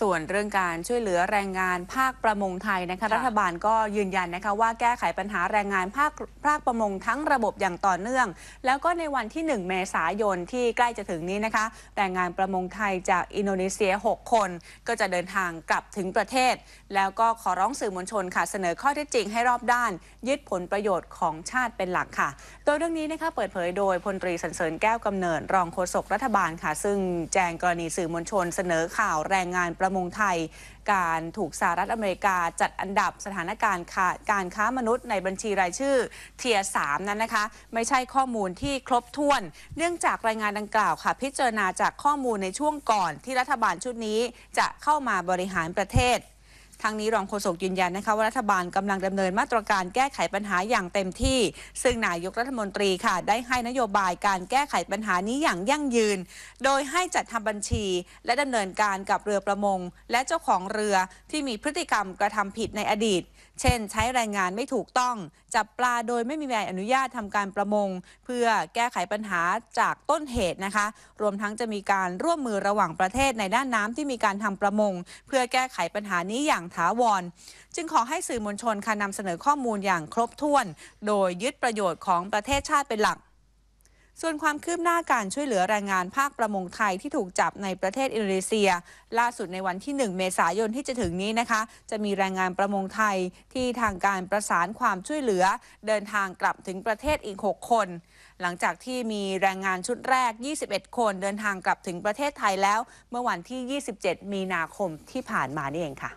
ส่วนเรื่องการช่วยเหลือแรงงานภาคประมงไทยนะคะรัฐบาลก็ยืนยันนะคะว่าแก้ไขปัญหาแรงงานภาคภาคประมงทั้งระบบอย่างต่อเนื่อง แล้วก็ในวันที่ 1 เมษายนที่ใกล้จะถึงนี้นะคะแรงงานประมงไทยจากอินโดนีเซีย 6 คน ก็จะเดินทางกลับถึงประเทศ แล้วก็ขอร้องสื่อมวลชนค่ะเสนอข้อเท็จจริงให้รอบด้าน ยึดผลประโยชน์ของชาติเป็นหลักค่ะโดยเรื่องนี้นะคะเปิดเผยโดยพลตรีสันเสริญแก้วกำเนิดรองโฆษกรัฐบาลค่ะซึ่งแจงกรณีสื่อมวลชน เสนอข่าวแรงงานประมงไทยการถูกสหรัฐอเมริกาจัดอันดับสถานการณ์การค้ามนุษย์ในบัญชีรายชื่อเทียสามนั้นนะคะ ไม่ใช่ข้อมูลที่ครบถ้วน เนื่องจากรายงานดังกล่าวค่ะ พิจารณาจากข้อมูลในช่วงก่อนที่รัฐบาลชุดนี้จะเข้ามาบริหารประเทศทางนี้รองโฆษกยืนยันนะคะว่ารัฐบาลกำลังดำเนินมาตรการแก้ไขปัญหาอย่างเต็มที่ซึ่งนายกรัฐมนตรีค่ะ ได้ให้นโยบายการแก้ไขปัญหานี้อย่างยั่งยืน โดยให้จัดทำบัญชีและดำเนินการกับเรือประมงและเจ้าของเรือที่มีพฤติกรรมกระทำผิดในอดีต เช่นใช้แรงงานไม่ถูกต้องจับปลาโดยไม่มีใบอนุญาตทำการประมงเพื่อแก้ไขปัญหาจากต้นเหตุนะคะรวมทั้งจะมีการร่วมมือระหว่างประเทศในด้านน้ำที่มีการทำประมงเพื่อแก้ไขปัญหานี้อย่างถาวรจึงขอให้สื่อมวลชนค่ะนำเสนอข้อมูลอย่างครบถ้วน โดยยึดประโยชน์ของประเทศชาติเป็นหลัก ส่วนความคืบหน้าการช่วยเหลือแรงงานภาคประมงไทยที่ถูกจับในประเทศอินโดนีเซีย ล่าสุดในวันที่ 1 เมษายนที่จะถึงนี้นะคะจะมีแรงงานประมงไทยที่ทางการประสานความช่วยเหลือเดินทางกลับถึงประเทศอีก 6 คน หลังจากที่มีแรงงานชุดแรก 21 คนเดินทางกลับถึงประเทศไทยแล้วเมื่อวันที่ 27 มีนาคมที่ผ่านมานี่เองค่ะ